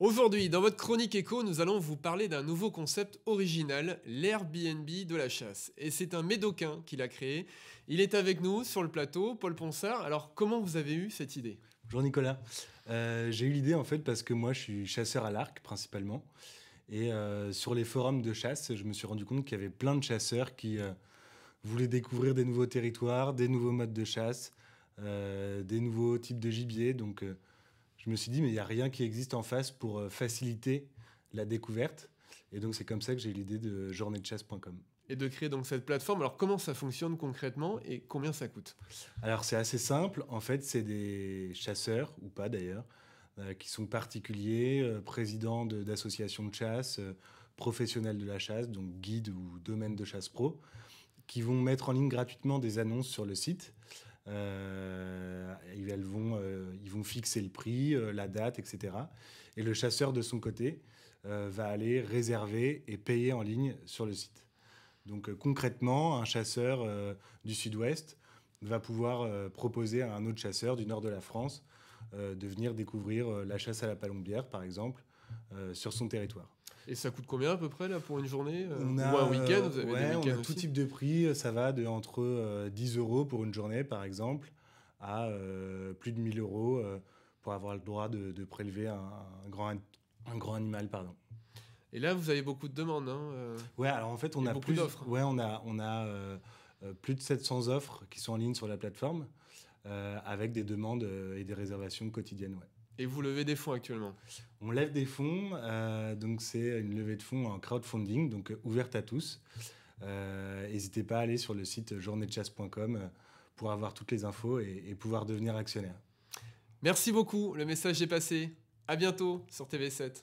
Aujourd'hui, dans votre chronique écho, nous allons vous parler d'un nouveau concept original, l'Airbnb de la chasse. Et c'est un médocain qui l'a créé. Il est avec nous sur le plateau, Paul Ponsard. Alors, comment vous avez eu cette idée Bonjour Nicolas. Euh, j'ai eu l'idée en fait parce que moi, je suis chasseur à l'arc principalement. Et euh, sur les forums de chasse, je me suis rendu compte qu'il y avait plein de chasseurs qui euh, voulaient découvrir des nouveaux territoires, des nouveaux modes de chasse, des nouveaux types de gibier. Donc, je me suis dit, mais il n'y a rien qui existe en face pour euh, faciliter la découverte. Et donc, c'est comme ça que j'ai eu l'idée de journée-chasse.com. Et de créer donc cette plateforme. Alors, comment ça fonctionne concrètement et combien ça coûte Alors, c'est assez simple. En fait, c'est des chasseurs, ou pas d'ailleurs, euh, qui sont particuliers, euh, présidents d'associations de, chasse, professionnels de la chasse, donc guides ou domaines de chasse pro, qui vont mettre en ligne gratuitement des annonces sur le site. Euh, elles vont ils vont fixer le prix, euh, la date, etc. Et le chasseur, de son côté, euh, va aller réserver et payer en ligne sur le site. Donc euh, concrètement, un chasseur du sud-ouest va pouvoir proposer à un autre chasseur du nord de la France de venir découvrir la chasse à la palombière, par exemple, sur son territoire. Et ça coûte combien à peu près là pour une journée Ou un week-end, on a tout type de prix, ça va de entre 10 euros pour une journée par exemple, à euh, plus de 1000 euros euh, pour avoir le droit de, prélever un, grand, un grand animal. Pardon. Et là, vous avez beaucoup de demandes. Hein, euh, ouais, alors en fait, on a plus, ouais, on a, on a plus de 700 offres qui sont en ligne sur la plateforme avec des demandes et des réservations quotidiennes. Ouais. Et vous levez des fonds actuellement On lève des fonds, donc c'est une levée de fonds en crowdfunding, donc ouverte à tous. N'hésitez pas à aller sur le site journéechasse.com pour avoir toutes les infos et, et pouvoir devenir actionnaire. Merci beaucoup, le message est passé. À bientôt sur TV7.